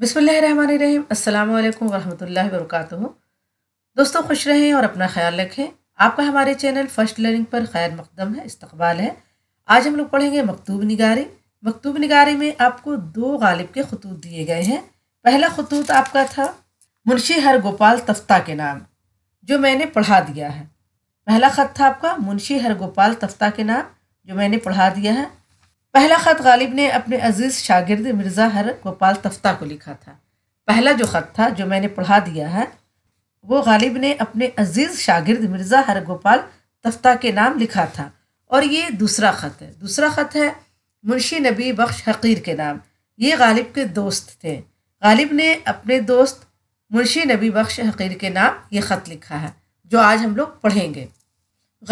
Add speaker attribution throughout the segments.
Speaker 1: बिसमीम अल्लाम वरहमल वरक दोस्तों खुश रहें और अपना ख्याल रखें आपका हमारे चैनल फ़र्स्ट लर्निंग पर खैर मकदम है इस्तबाल है आज हम लोग पढ़ेंगे मकतूब निगारी मकतूब निगारी में आपको दो गालिब के खतूत दिए गए हैं पहला खतूत आपका था मुंशी हरगोपाल तफ्ता के नाम जो मैंने पढ़ा दिया है पहला ख़त था आपका मुंशी हरगोपाल तफ्ता के नाम जो मैंने पढ़ा दिया है पहला ख़त गालिब ने अपने अजीज़ शागिर्द मिर्ज़ा हर गोपाल तफ्ता को लिखा था पहला जो ख़त था जो मैंने पढ़ा दिया है वो गालिब ने अपने अजीज़ शागिर्द मिर्ज़ा हर गोपाल तफ्ता के नाम लिखा था और ये दूसरा ख़त है दूसरा ख़त है मुंशी नबी बख्श हकीर के नाम ये गालिब के दोस्त थे गालिब ने अपने दोस्त मुंशी नबी बख्श हकीर के नाम ये ख़त लिखा है जो आज हम लोग पढ़ेंगे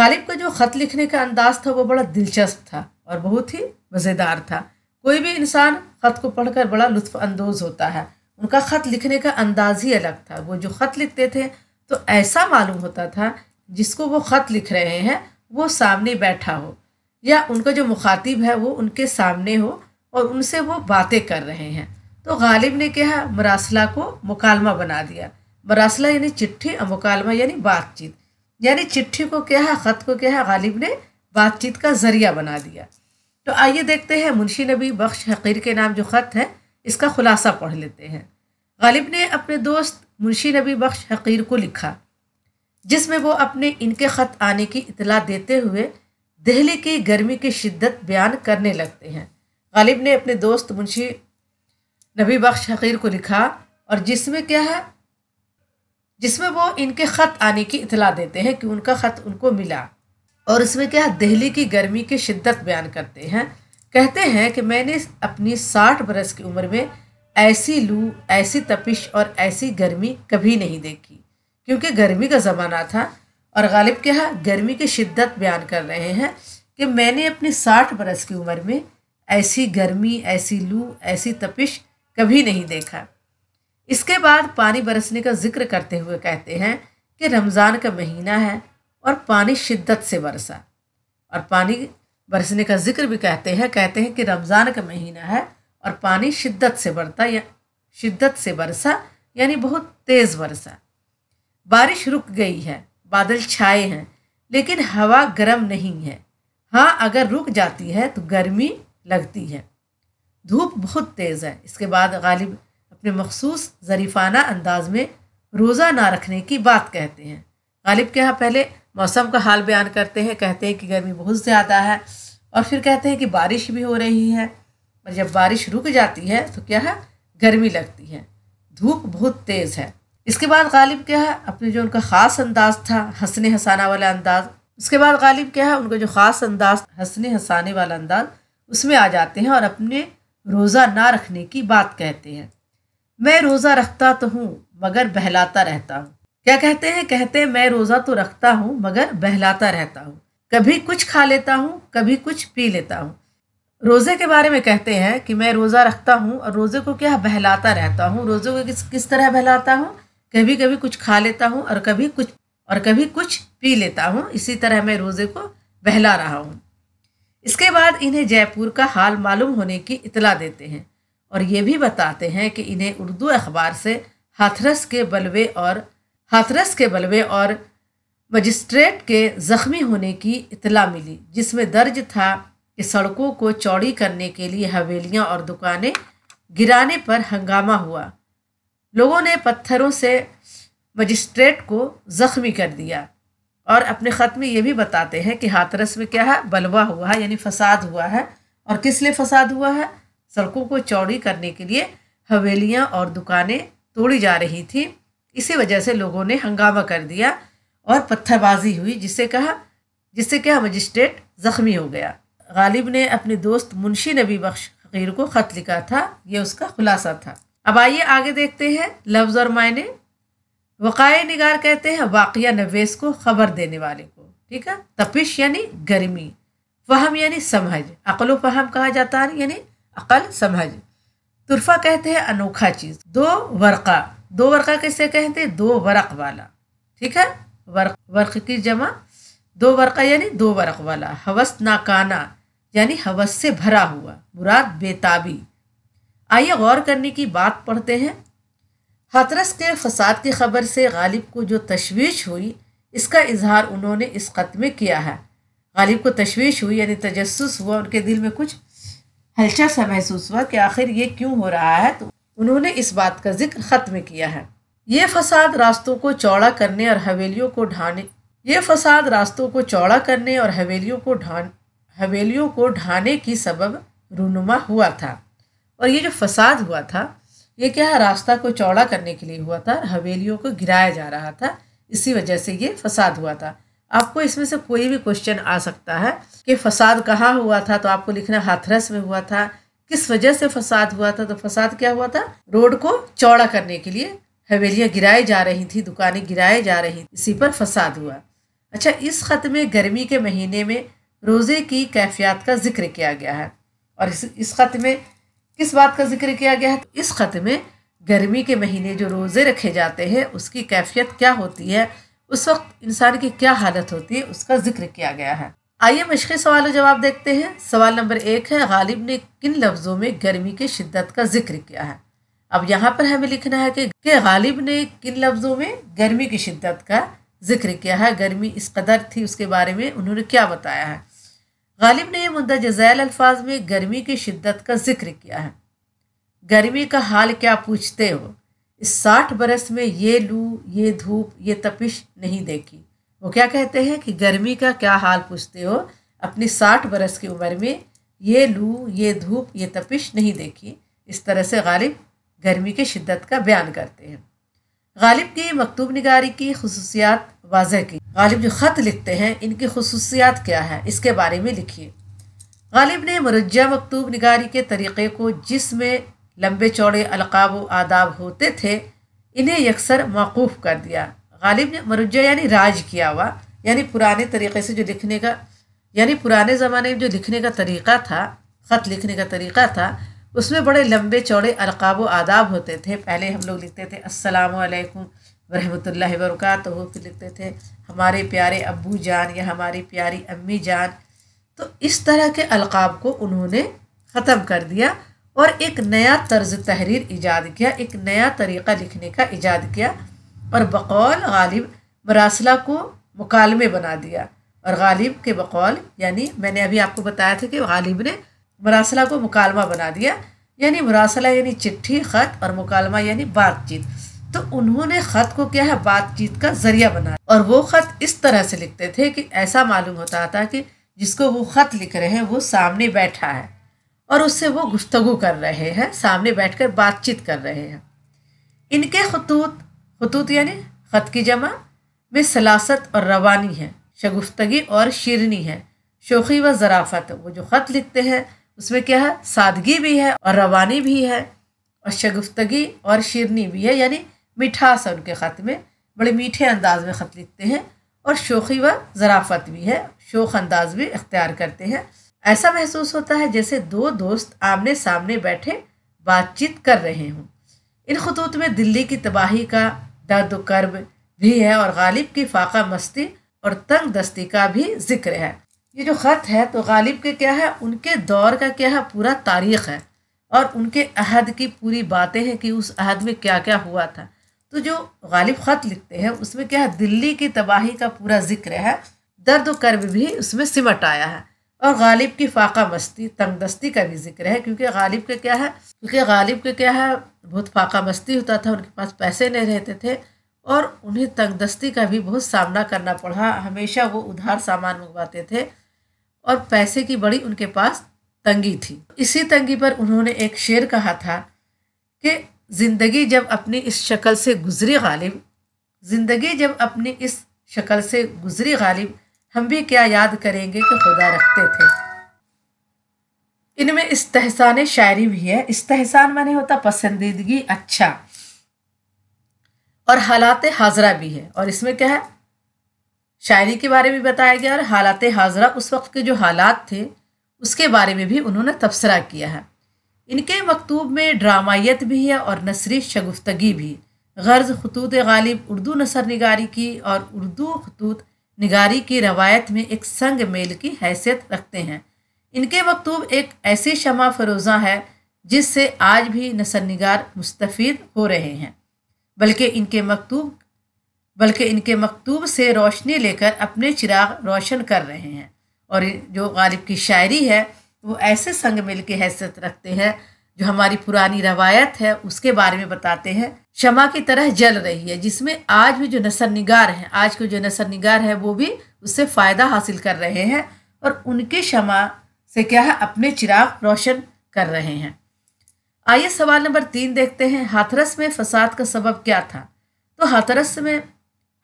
Speaker 1: गालिब का जो ख़त लिखने का अंदाज़ था वो बड़ा दिलचस्प था और बहुत ही मज़ेदार था कोई भी इंसान ख़त को पढ़कर बड़ा लुत्फानंदोज़ होता है उनका ख़त लिखने का अंदाज ही अलग था वो जो ख़त लिखते थे तो ऐसा मालूम होता था जिसको वो ख़त लिख रहे हैं वो सामने बैठा हो या उनका जो मुखातिब है वो उनके सामने हो और उनसे वो बातें कर रहे हैं तो गालिब ने क्या मरासला को मुकालमा बना दिया मरासला यानी चिट्ठी और मुकालमा यानी बातचीत यानी चिट्ठी को क्या है ख़त को क्या है गालिब ने बातचीत का ज़रिया बना दिया तो आइए देखते हैं मुंशी नबी बख्श हकीर के नाम जो ख़त है इसका खुलासा पढ़ लेते हैं गालिब ने अपने दोस्त मुंशी नबी बख्श हकीर को लिखा जिसमें वो अपने इनके ख़त आने की इतला देते हुए दिल्ली की गर्मी की शिद्दत बयान करने लगते हैं गालिब ने अपने दोस्त मुंशी नबी बख्श हकीर को लिखा और जिसमें क्या है जिसमें वो इनके ख़त आने की इतला देते हैं कि उनका ख़त उनको मिला और इसमें क्या दिल्ली की गर्मी की शिद्दत बयान करते हैं कहते हैं कि मैंने अपनी साठ बरस की उम्र में ऐसी लू ऐसी तपिश और ऐसी गर्मी कभी नहीं देखी क्योंकि गर्मी का ज़माना था और गालिब के यहाँ गर्मी की शिद्दत बयान कर रहे हैं कि मैंने अपनी साठ बरस की उम्र में ऐसी गर्मी ऐसी लू ऐसी तपिश कभी नहीं देखा इसके बाद पानी बरसने का जिक्र करते हुए कहते हैं कि रमज़ान का महीना है और पानी शिद्दत से बरसा और पानी बरसने का जिक्र भी कहते हैं कहते हैं कि रमज़ान का महीना है और पानी शिद्दत से बरता या शिद्दत से बरसा यानी बहुत तेज़ बरसा बारिश रुक गई है बादल छाए हैं लेकिन हवा गर्म नहीं है हाँ अगर रुक जाती है तो गर्मी लगती है धूप बहुत तेज़ है इसके बाद गालिब अपने मखसूस ज़रीफ़ाना अंदाज में रोज़ा ना रखने की बात कहते हैं गालिब के यहाँ पहले मौसम का हाल बयान करते हैं कहते हैं कि गर्मी बहुत ज़्यादा है और फिर कहते हैं कि बारिश भी हो रही है और जब बारिश रुक जाती है तो क्या है गर्मी लगती है धूप बहुत तेज़ है इसके बाद गालिब क्या है अपने जो उनका ख़ास अंदाज था हंसने हंसाना वाला अंदाज उसके बाद गालिब क्या है उनका जो ख़ास अंदाज हंसने हंसाने वाला अंदाज उसमें आ जाते हैं और अपने रोज़ा ना रखने की बात कहते हैं मैं रोज़ा रखता तो हूँ मगर बहलाता रहता हूँ क्या कहते हैं कहते हैं मैं रोज़ा तो रखता हूँ मगर बहलाता रहता हूँ कभी कुछ खा लेता हूँ कभी कुछ पी लेता हूँ रोज़े के बारे में कहते हैं कि मैं रोज़ा रखता हूँ और रोज़े को क्या बहलाता रहता हूँ रोज़े को किस किस तरह बहलाता हूँ कभी कभी कुछ खा लेता हूँ और कभी कुछ और कभी कुछ पी लेता हूँ इसी तरह मैं रोज़े को बहला रहा हूँ इसके बाद इन्हें जयपुर का हाल मालूम होने की इतला देते हैं और ये भी बताते हैं कि इन्हें उर्दू अखबार से हाथरस के बलवे और हाथरस के बलवे और मजिस्ट्रेट के जख्मी होने की इतला मिली जिसमें दर्ज था कि सड़कों को चौड़ी करने के लिए हवेलियां और दुकानें गिराने पर हंगामा हुआ लोगों ने पत्थरों से मजिस्ट्रेट को जख्मी कर दिया और अपने ख़त में ये भी बताते हैं कि हाथरस में क्या है बलवा हुआ है यानी फसाद हुआ है और किस लिए फसाद हुआ है सड़कों को चौड़ी करने के लिए हवेलियाँ और दुकानें तोड़ी जा रही थी इसी वजह से लोगों ने हंगामा कर दिया और पत्थरबाजी हुई जिसे कहा जिससे क्या मजिस्ट्रेट ज़ख्मी हो गया गालिब ने अपने दोस्त मुंशी नबी बख्श फ़कीर को ख़त लिखा था यह उसका खुलासा था अब आइए आगे देखते हैं लफ्ज़ और मायने वक़ाय निगार कहते हैं वाक़ नवेस को ख़बर देने वाले को ठीक है तपिश यानी गर्मी फहम यानी समझ अकल फहम कहा जाता है यानी अकल समझ तुरफा कहते हैं अनोखा चीज़ दो वर्का दो वर्का किसे कहते हैं दो वर्क वाला ठीक है वर्क वर्क की जमा दो वर्का यानी दो वर्क वाला हवस नाकाना यानी हवस से भरा हुआ मुराद बेताबी आइए गौर करने की बात पढ़ते हैं हाथरस के फसाद की खबर से गालिब को जो तशवीश हुई इसका इजहार उन्होंने इस ख़त में किया है गालिब को तशवीश हुई यानी तजस हुआ उनके दिल में कुछ हलचल सा महसूस हुआ कि आखिर ये क्यों हो रहा है तो उन्होंने इस बात का जिक्र ख़त्म किया है ये फसाद रास्तों को चौड़ा करने और हवेलियों को ढाने ये फसाद रास्तों को चौड़ा करने और हवेलियों को ढान हवेलियों को ढाने की सबब रूनुमा हुआ था और ये जो फसाद हुआ था ये क्या है रास्ता को चौड़ा करने के लिए हुआ था हवेलियों को गिराया जा रहा था इसी वजह से ये फसाद हुआ था आपको इसमें से कोई भी क्वेश्चन आ सकता है कि फसाद कहाँ हुआ था तो आपको लिखना हाथरस में हुआ था किस वजह से फसाद हुआ था तो फसाद क्या हुआ था रोड को चौड़ा करने के लिए हवेलियाँ गिराई जा रही थी दुकानें गिराई जा रही थी इसी पर फसाद हुआ अच्छा इस ख़त में गर्मी के महीने में रोज़े की कैफियत का जिक्र किया गया है और इस इस ख़त में किस बात का जिक्र किया गया है तो इस ख़त में गर्मी के महीने जो रोज़े रखे जाते हैं उसकी कैफियत क्या होती है उस वक्त इंसान की क्या हालत होती है उसका जिक्र किया गया है आइए मशक़ी सवाल जवाब देखते हैं सवाल नंबर एक है गालिब ने किन लफ्ज़ों में गर्मी की शिद्दत का जिक्र किया है अब यहाँ पर हमें लिखना है कि, गालिब ने किन लफ्ज़ों में गर्मी की शिद्दत का जिक्र किया है गर्मी इस कदर थी उसके बारे में उन्होंने क्या बताया है गालिब ने मुद्दा जजैल अल्फाज में गर्मी की शिद्दत का जिक्र किया है गर्मी का हाल क्या पूछते हो इस साठ बरस में ये लू ये धूप ये तपिश नहीं देखी वो क्या कहते हैं कि गर्मी का क्या हाल पूछते हो अपनी साठ बरस की उम्र में ये लू ये धूप ये तपिश नहीं देखी इस तरह से गालिब गर्मी की शिद्दत का बयान करते हैं गालिब की मकतूब नगारी की खसूसियात वाजह की गालिब जो ख़त लिखते हैं इनकी खसूसियात क्या है इसके बारे में लिखिए गालिब ने मुरजा मकतूब नगारी के तरीक़े को जिसमें लंबे चौड़े अलकाब आदाब होते थे इन्हें यकसर मौकूफ़ कर दिया गालिब ने मरुजा यानी राज किया हुआ यानी पुराने तरीके से जो लिखने का यानी पुराने ज़माने में जो लिखने का तरीका था ख़त लिखने का तरीका था उसमें बड़े लंबे चौड़े अलकाब व आदाब होते थे पहले हम लोग लिखते थे असलम वरहमतुल्ला वरक हो फिर लिखते थे हमारे प्यारे अबू जान या हमारी प्यारी अम्मी जान तो इस तरह के अलकाब को उन्होंने ख़त्म कर दिया और एक नया तर्ज तहरीर ईजाद किया एक नया तरीक़ा लिखने का ईजाद किया और बकौल गालिब मरासला को मुकालमे बना दिया और गालिब के बकौल यानी मैंने अभी आपको बताया था कि गालिब ने मरासला को मुकालमा बना दिया यानी मरासला यानी चिट्ठी ख़त और मुकालमा यानी बातचीत तो उन्होंने ख़त को क्या है बातचीत का ज़रिया बनाया और वो ख़त इस तरह से लिखते थे कि ऐसा मालूम होता था कि जिसको वो ख़त लिख रहे हैं वो सामने बैठा है और उससे वो गुफ्तगु कर रहे हैं सामने बैठकर बातचीत कर रहे हैं इनके खतूत खतूत यानी ख़त की जमा में सलासत और रवानी है शगुफ्तगी और शीरनी है शोखी व ज़राफत वो जो ख़त लिखते हैं उसमें क्या है सादगी भी है और रवानी भी है और शगुफ्तगी और शीरनी भी है यानी मिठास है उनके ख़त में बड़े मीठे अंदाज में ख़त लिखते हैं और शोखी व ज़राफत भी है शोख अंदाज भी इख्तियार करते हैं ऐसा महसूस होता है जैसे दो दोस्त आमने सामने बैठे बातचीत कर रहे हों इन खतूत में दिल्ली की तबाही का दर्द कर्ब भी है और गालिब की फाका मस्ती और तंग दस्ती का भी जिक्र है ये जो ख़त है तो गालिब के क्या है उनके दौर का क्या है पूरा तारीख़ है और उनके अहद की पूरी बातें हैं कि उस अहद में क्या क्या हुआ था तो जो गालिब ख़त लिखते हैं उसमें क्या है दिल्ली की तबाही का पूरा जिक्र है दर्द कर्ब भी उसमें सिमट आया है और गालिब की फाका मस्ती तंग दस्ती का भी जिक्र है क्योंकि गालिब का क्या है क्योंकि गालिब के क्या है बहुत फाका मस्ती होता था उनके पास पैसे नहीं रहते थे और उन्हें तंग दस्ती का भी बहुत सामना करना पड़ा हमेशा वो उधार सामान मंगवाते थे और पैसे की बड़ी उनके पास तंगी थी इसी तंगी पर उन्होंने एक शेर कहा था कि ज़िंदगी जब अपनी इस शक्ल से गुजरी गालिब ज़िंदगी जब अपनी इस शक्ल से गुजरी गालिब हम भी क्या याद करेंगे कि खुदा रखते थे इनमें इस तहसान शायरी भी है इस तहसान माने होता पसंदीदगी अच्छा और हालात हाजरा भी है और इसमें क्या है शायरी के बारे में बताया गया और हालात हाजरा उस वक्त के जो हालात थे उसके बारे में भी उन्होंने तबसरा किया है इनके मकतूब में ड्रामाइत भी है और नसरी शगुफ्तगी भी गर्ज खतूत गालिब उर्दू नसर निगारी की और उर्दू खतूत निगारी की रवायत में एक संग मेल की हैसियत रखते हैं इनके मकतूब एक ऐसी शमा फरोज़ा है जिससे आज भी नसर निगार मुस्तफ़ हो रहे हैं बल्कि इनके मकतूब बल्कि इनके मकतूब से रोशनी लेकर अपने चिराग रोशन कर रहे हैं और जो गालिब की शायरी है वो ऐसे संग मिल के हैसियत रखते हैं जो हमारी पुरानी रवायत है उसके बारे में बताते हैं शमा की तरह जल रही है जिसमें आज भी जो नसर निगार हैं आज के जो नसर निगार है वो भी उससे फ़ायदा हासिल कर रहे हैं और उनके शमा से क्या है अपने चिराग रोशन कर रहे हैं आइए सवाल नंबर तीन देखते हैं हाथरस में फसाद का सबब क्या था तो हाथरस में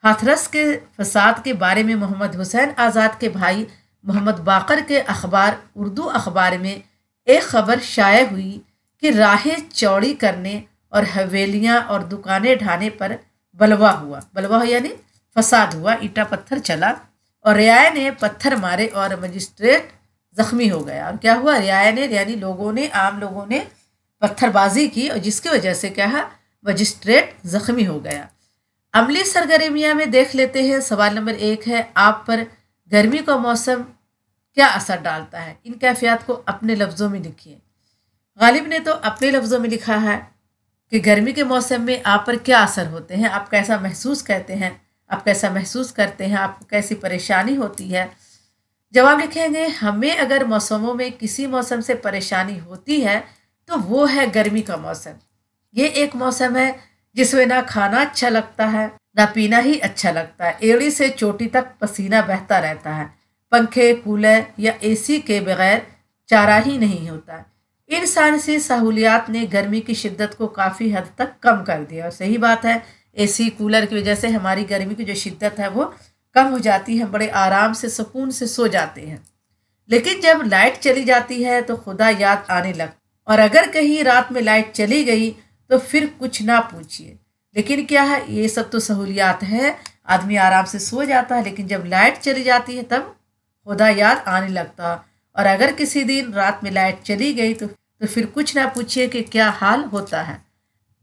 Speaker 1: हाथरस के फसाद के बारे में मोहम्मद हुसैन आज़ाद के भाई मोहम्मद बाकर के अखबार उर्दू अखबार में एक खबर शाये हुई कि राहें चौड़ी करने और हवेलियाँ और दुकानें ढाने पर बलवा हुआ बलवा यानी फसाद हुआ ईटा पत्थर चला और रियाय ने पत्थर मारे और मजिस्ट्रेट ज़ख्मी हो गया और क्या हुआ रियाय ने यानी लोगों ने आम लोगों ने पत्थरबाजी की और जिसकी वजह से क्या है मजिस्ट्रेट ज़ख्मी हो गया अमली सरगर्मियाँ में देख लेते हैं सवाल नंबर एक है आप पर गर्मी का मौसम क्या असर डालता है इन कैफियात को अपने लफ्ज़ों में लिखिए गालिब ने तो अपने लफ्ज़ों में लिखा है कि गर्मी के मौसम में आप पर क्या असर होते हैं आप कैसा महसूस करते हैं आप कैसा महसूस करते हैं आपको कैसी परेशानी होती है जवाब लिखेंगे हमें अगर मौसमों में किसी मौसम से परेशानी होती है तो वो है गर्मी का मौसम ये एक मौसम है जिसमें ना खाना अच्छा लगता है ना पीना ही अच्छा लगता है एड़ी से चोटी तक पसीना बहता रहता है पंखे कूलर या एसी के बगैर चारा ही नहीं होता इन सारी सहूलियात ने गर्मी की शिद्दत को काफ़ी हद तक कम कर दिया और सही बात है एसी कूलर की वजह से हमारी गर्मी की जो शिद्दत है वो कम हो जाती है बड़े आराम से सुकून से सो जाते हैं लेकिन जब लाइट चली जाती है तो खुदा याद आने लग और अगर कहीं रात में लाइट चली गई तो फिर कुछ ना पूछिए लेकिन क्या है ये सब तो सहूलियात है आदमी आराम से सो जाता है लेकिन जब लाइट चली जाती है तब खुदा याद आने लगता और अगर किसी दिन रात में लाइट चली गई तो तो फिर कुछ ना पूछिए कि क्या हाल होता है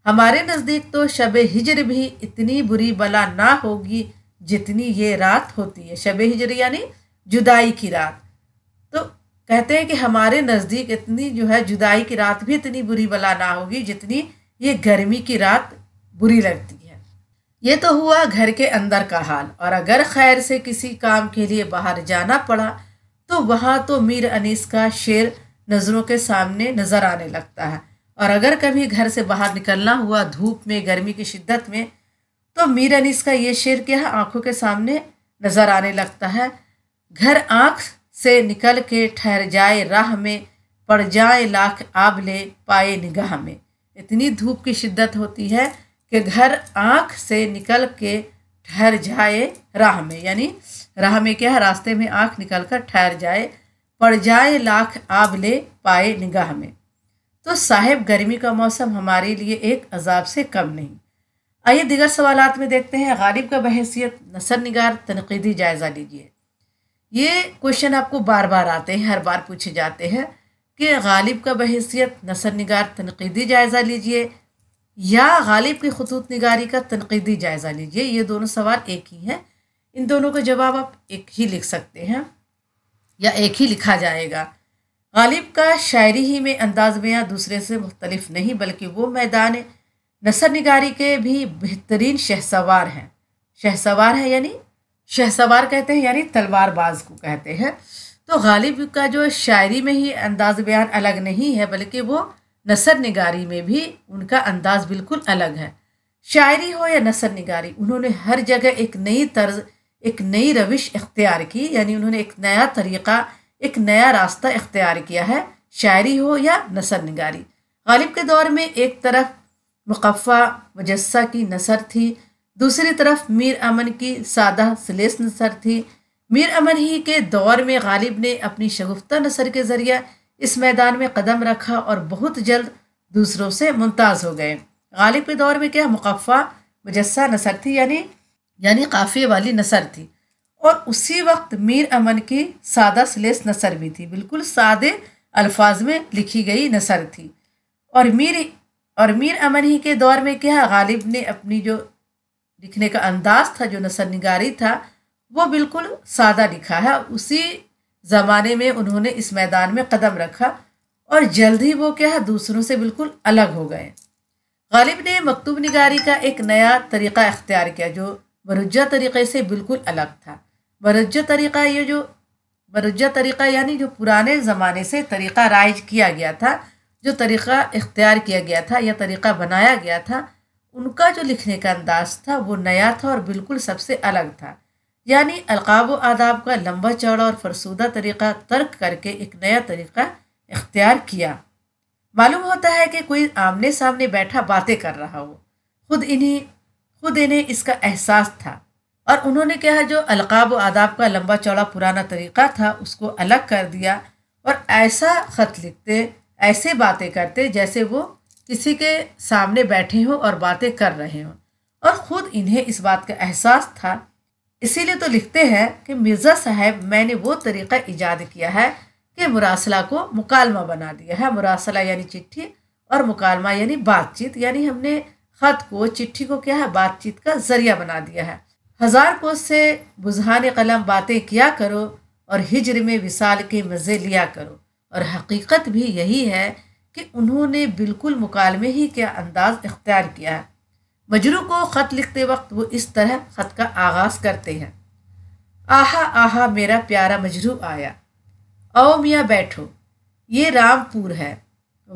Speaker 1: हमारे नज़दीक तो शब हिजर भी इतनी बुरी बला ना होगी जितनी ये रात होती है शब हिजर यानी जुदाई की रात तो कहते हैं कि हमारे नज़दीक इतनी जो है जुदाई की रात भी इतनी बुरी बला ना होगी जितनी ये गर्मी की रात बुरी लगती है ये तो हुआ घर के अंदर का हाल और अगर खैर से किसी काम के लिए बाहर जाना पड़ा तो वहाँ तो मीर अनीस का शेर नज़रों के सामने नज़र आने लगता है और अगर कभी घर से बाहर निकलना हुआ धूप में गर्मी की शिद्दत में तो मीर अनीस का ये शेर क्या है आँखों के सामने नज़र आने लगता है घर आँख से निकल के ठहर जाए राह में पड़ जाए लाख आबले पाए निगाह में इतनी धूप की शिद्दत होती है कि घर आँख से निकल के ठहर जाए राह में यानी राह में क्या है रास्ते में आँख निकल कर ठहर जाए पड़ जाए लाख आब ले पाए निगाह में तो साहेब गर्मी का मौसम हमारे लिए एक अजाब से कम नहीं आइए दिगर सवाल में देखते हैं गालिब का बहसीत नसर निगार तनकीदी जायज़ा लीजिए ये क्वेश्चन आपको बार बार आते हैं हर बार पूछे जाते हैं कि गालिब का बहसीत नसर निगार तनकीदी जायज़ा लीजिए या गालिब की खतूत निगारी का तनकीदी जायज़ा लीजिए ये दोनों सवाल एक ही हैं इन दोनों का जवाब आप एक ही लिख सकते हैं या एक ही लिखा जाएगा गालिब का शायरी ही में अंदाज में दूसरे से मुख्तलिफ नहीं बल्कि वो मैदान नसर निगारी के भी बेहतरीन शहसवार हैं शहसवार है यानी शहसवार कहते हैं यानी तलवारबाज को कहते हैं तो गालिब का जो शायरी में ही अंदाज बयान अलग नहीं है बल्कि वो नसर निगारी में भी उनका अंदाज बिल्कुल अलग है शायरी हो या नसर निगारी उन्होंने हर जगह एक नई तर्ज एक नई रविश इख्तियार की यानी उन्होंने एक नया तरीक़ा एक नया रास्ता इख्तियार किया है शायरी हो या नसर नगारी गालिब के दौर में एक तरफ मुकफ़ा मुजस्सा की नसर थी दूसरी तरफ मीर अमन की सादा सलेस नसर थी मीर अमन ही के दौर में गालिब ने अपनी शगुफ्ता नसर के ज़रिए इस मैदान में कदम रखा और बहुत जल्द दूसरों से मुमताज़ हो गए गालिब के दौर में क्या मुकफ़ा मुजस्सा नसर थी यानी यानी काफ़िए वाली नसर थी और उसी वक्त मीर अमन की सादा सलेस नसर भी थी बिल्कुल सादे अल्फाज में लिखी गई नसर थी और मीर और मीर अमन ही के दौर में क्या गालिब ने अपनी जो लिखने का अंदाज था जो नसर निगारी था वो बिल्कुल सादा लिखा है उसी ज़माने में उन्होंने इस मैदान में कदम रखा और जल्द ही वो क्या दूसरों से बिल्कुल अलग हो गए गालिब ने मकतूब निगारी का एक नया तरीक़ा अख्तियार किया जो वरुजा तरीक़े से बिल्कुल अलग था वरुजा तरीक़ा ये जो वरुजा तरीक़ा यानी जो पुराने ज़माने से तरीक़ा राइज किया गया था जो तरीक़ा इख्तियार किया गया था या तरीक़ा बनाया गया था उनका जो लिखने का अंदाज था वो नया था और बिल्कुल सबसे अलग था यानी अलकाब आदाब का लंबा चौड़ा और फरसूदा तरीक़ा तर्क करके एक नया तरीक़ा इख्तियार किया मालूम होता है कि कोई आमने सामने बैठा बातें कर रहा हो खुद इन्हीं खुद इन्हें इसका एहसास था और उन्होंने क्या जो अलकाब आदाब का लंबा चौड़ा पुराना तरीक़ा था उसको अलग कर दिया और ऐसा ख़त लिखते ऐसे बातें करते जैसे वो किसी के सामने बैठे हों और बातें कर रहे हों और ख़ुद इन्हें इस बात का एहसास था इसीलिए तो लिखते हैं कि मिर्ज़ा साहब मैंने वो तरीक़ा ईजाद किया है कि मुरासला को मुकालमा बना दिया है मुरासला यानी चिट्ठी और मुकालमा यानी बातचीत यानी हमने ख़त को चिट्ठी को क्या है बातचीत का ज़रिया बना दिया है हज़ार कोस से बुझान कलम बातें किया करो और हिजर में विसाल के मज़े लिया करो और हकीकत भी यही है कि उन्होंने बिल्कुल मुकालमे ही क्या अंदाज़ इख्तियार किया है मजरू को ख़त लिखते वक्त वो इस तरह ख़त का आगाज़ करते हैं आहा आहा मेरा प्यारा मजरू आया आओ मियाँ बैठो ये रामपुर है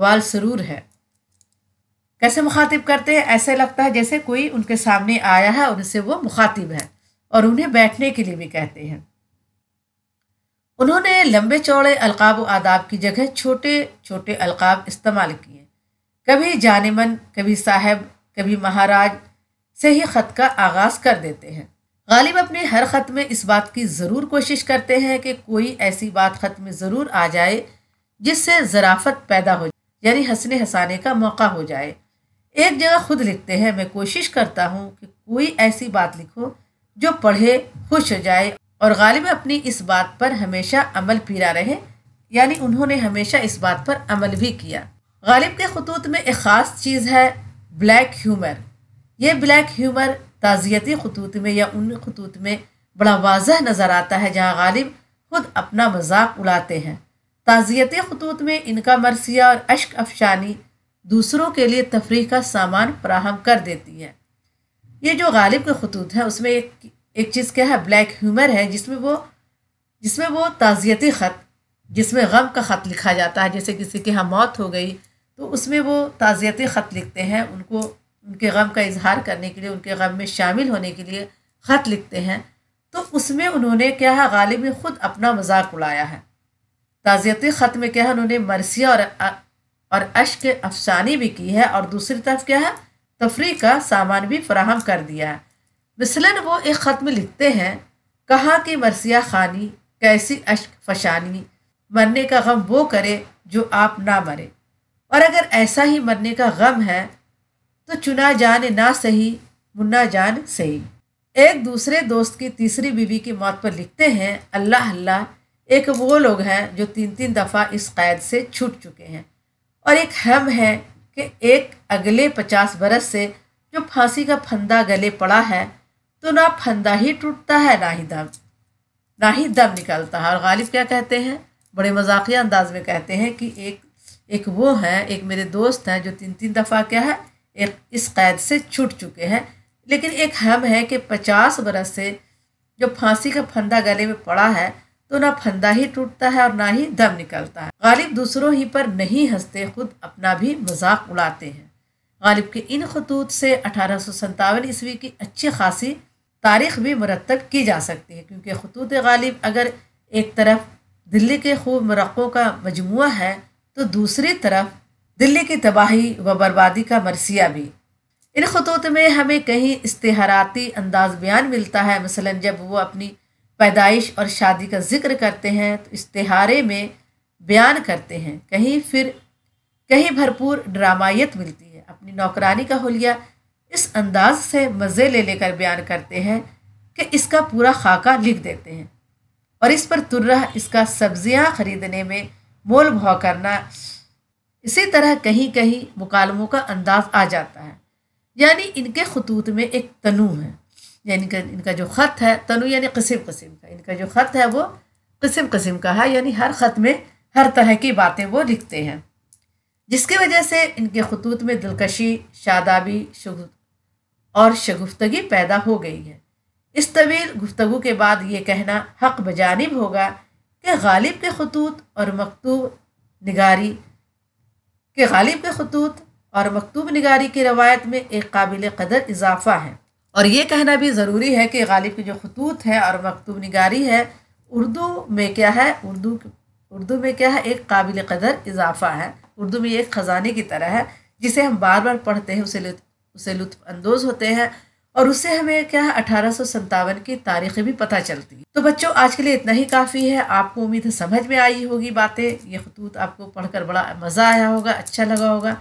Speaker 1: वाल सरूर है कैसे मुखातिब करते हैं ऐसे लगता है जैसे कोई उनके सामने आया है और उनसे वो मुखातिब है और उन्हें बैठने के लिए भी कहते हैं उन्होंने लंबे चौड़े अलकाब व आदाब की जगह छोटे छोटे अलकाब इस्तेमाल किए कभी मन कभी साहब कभी महाराज से ही ख़त का आगाज़ कर देते हैं गालिब अपने हर ख़त में इस बात की ज़रूर कोशिश करते हैं कि कोई ऐसी बात ख़त में ज़रूर आ जाए जिससे ज़राफ़त पैदा हो यानी हंसने हंसाने का मौका हो जाए एक जगह खुद लिखते हैं मैं कोशिश करता हूँ कि कोई ऐसी बात लिखो जो पढ़े खुश हो जाए और गालिब अपनी इस बात पर हमेशा अमल पीरा रहे यानी उन्होंने हमेशा इस बात पर अमल भी किया गालिब के खतूत में एक ख़ास चीज़ है ब्लैक ह्यूमर ये ब्लैक ह्यूमर ताज़ियती खतूत में या उन खतूत में बड़ा वाजह नज़र आता है जहाँ गालिब खुद अपना मजाक उड़ाते हैं ताज़ियती खतूत में इनका मरसिया और अश्क अफशानी दूसरों के लिए तफरी का सामान फराहम कर देती है ये जो गालिब के खतूत हैं उसमें एक एक चीज़ क्या है ब्लैक ह्यूमर है जिसमें वो जिसमें वो ताज़ियती ख़त जिसमें गम का ख़त लिखा जाता है जैसे किसी के यहाँ मौत हो गई तो उसमें वो ताज़ियती ख़त लिखते हैं उनको उनके गम का इजहार करने के लिए उनके गम में शामिल होने के लिए ख़त लिखते हैं तो उसमें उन्होंने क्या है गालिब ने ख़ुद अपना मजाक उड़ाया है ताज़ियती ख़त में क्या है उन्होंने मरसिया और और अश्क अफसानी भी की है और दूसरी तरफ क्या है तफरी का सामान भी फराहम कर दिया है मिसलन वो एक ख़त में लिखते हैं कहाँ की मरसिया खानी कैसी अश्क फशानी मरने का गम वो करे जो आप ना मरे और अगर ऐसा ही मरने का गम है तो चुना जान ना सही मुन्ना जान सही एक दूसरे दोस्त की तीसरी बीवी की मौत पर लिखते हैं अल्लाह अल्लाह एक वो लोग हैं जो तीन तीन दफ़ा इस कैद से छूट चुके हैं और एक हम है कि एक अगले पचास बरस से जो फांसी का फंदा गले पड़ा है तो ना फंदा ही टूटता है ना ही दम ना ही दम निकलता है और गालिब क्या कहते हैं बड़े मजाकिया अंदाज में कहते हैं कि एक एक वो हैं एक मेरे दोस्त हैं जो तीन तीन दफ़ा क्या है एक इस कैद से छूट चुके हैं लेकिन एक हम है कि पचास बरस से जो फांसी का फंदा गले में पड़ा है तो ना फंदा ही टूटता है और ना ही दम निकलता है गालिब दूसरों ही पर नहीं हंसते खुद अपना भी मजाक उड़ाते हैं गालिब के इन खतूत से अठारह सौ सत्तावन ईस्वी की अच्छी खासी तारीख भी मरतब की जा सकती है क्योंकि खतूत गालिब अगर एक तरफ दिल्ली के खूब मरक़ों का मजमु है तो दूसरी तरफ दिल्ली की तबाही व बर्बादी का मरसिया भी इन खतूत में हमें कहीं इश्तहाराती अंदाज बयान मिलता है मसलन जब वो अपनी पैदाइश और शादी का जिक्र करते हैं तो इश्तहारे में बयान करते हैं कहीं फिर कहीं भरपूर ड्रामायत मिलती है अपनी नौकरानी का होलिया इस अंदाज से मज़े ले लेकर बयान करते हैं कि इसका पूरा खाका लिख देते हैं और इस पर तुर्रा इसका सब्जियां खरीदने में मोल भाव करना इसी तरह कहीं कहीं मुकालमों का अंदाज आ जाता है यानी इनके खतूत में एक तनु है यानी इनका इनका जो ख़त है तनु यानी कस्म कस्म का इनका जो ख़त है वो कस्म कस्म का है यानी हर ख़त में हर तरह की बातें वो लिखते हैं जिसकी वजह से इनके खतूत में दिलकशी शादाबी और शगुफ्तगी पैदा हो गई है इस तवील गुफ्तु के बाद ये कहना हक बजानब होगा कि गालिब के खतूत और मकतूब निगारी के गालिब के खतूत और मकतूब निगारी की रवायत में एक काबिल कदर इजाफ़ा है और ये कहना भी ज़रूरी है कि गालिब की जो खतूत है और मकतूब निगारी है उर्दू में क्या है उर्दू उर्दू में क्या है एक काबिल कदर इजाफा है उर्दू में एक ख़जाने की तरह है जिसे हम बार बार पढ़ते हैं उसे उसे लुफानंदोज़ होते हैं और उससे हमें क्या है अठारह की तारीखें भी पता चलती हैं तो बच्चों आज के लिए इतना ही काफ़ी है आपको उम्मीद है समझ में आई होगी बातें ये खतूत आपको पढ़कर बड़ा मज़ा आया होगा अच्छा लगा होगा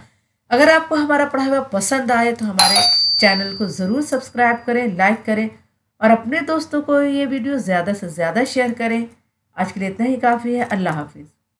Speaker 1: अगर आपको हमारा पढ़ा हुआ पसंद आए तो हमारे चैनल को ज़रूर सब्सक्राइब करें लाइक करें और अपने दोस्तों को ये वीडियो ज़्यादा से ज़्यादा शेयर करें आज के लिए इतना ही काफ़ी है अल्लाह हाफिज़